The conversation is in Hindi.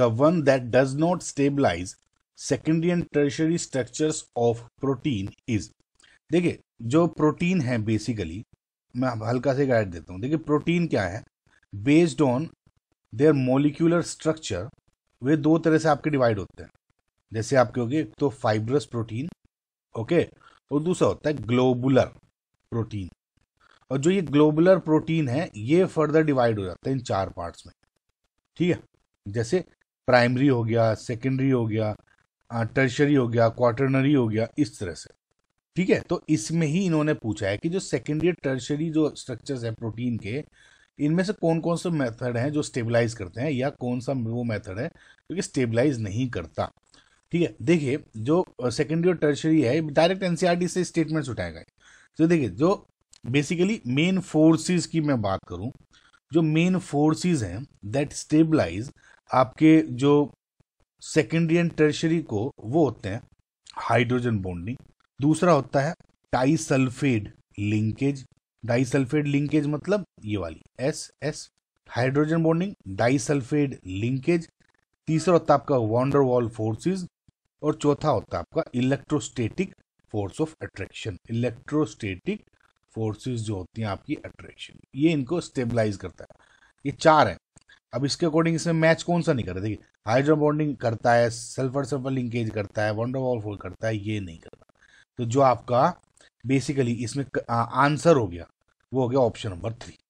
the one that does not stabilize secondary and tertiary structures of protein is देखिए जो प्रोटीन है बेसिकली मैं हल्का से गाइड देता हूं देखिए प्रोटीन क्या है based on their molecular structure वे दो तरह से आपके डिवाइड होते हैं जैसे आपके हो गए एक तो फाइब्रस प्रोटीन ओके और दूसरा होता है ग्लोबुलर प्रोटीन और जो ये ग्लोबुलर प्रोटीन है ये फर्दर डिवाइड हो जाता है इन चार पार्ट्स में ठीक है जैसे प्राइमरी हो गया सेकेंडरी हो गया टर्शरी हो गया क्वार्टरनरी हो गया इस तरह से ठीक है तो इसमें ही इन्होंने पूछा है कि जो सेकेंडरी टर्शरी जो स्ट्रक्चर्स है प्रोटीन के इनमें से कौन कौन से मेथड हैं जो स्टेबलाइज करते हैं या कौन सा वो मेथड है क्योंकि स्टेबलाइज नहीं करता ठीक है देखिए जो सेकेंडरी और टर्शरी है डायरेक्ट एनसीआरटी e से स्टेटमेंट्स उठाए गए तो देखिए जो बेसिकली मेन फोर्सेस की मैं बात करूं जो मेन फोर्सेस हैं दैट स्टेबलाइज आपके जो सेकेंडरी एंड टर्शरी को वो होते हैं हाइड्रोजन बॉन्डिंग दूसरा होता है डाइसल्फेड लिंकेज डाइसल्फेड लिंकेज मतलब ये वाली S S hydrogen bonding disulphide linkage तीसरा होता है आपका वॉन्डरवॉल वॉल फोर्सेज और चौथा होता है आपका electrostatic force of attraction electrostatic forces जो होती हैं आपकी अट्रैक्शन ये इनको स्टेबलाइज करता है ये चार है अब इसके अकॉर्डिंग इसमें मैच कौन सा नहीं कर रहा देखिए हाइड्रो बॉन्डिंग करता है सल्फर सल्फर लिंकेज करता है फोल करता है ये नहीं करता तो जो आपका बेसिकली इसमें आंसर हो गया वो हो गया ऑप्शन नंबर थ्री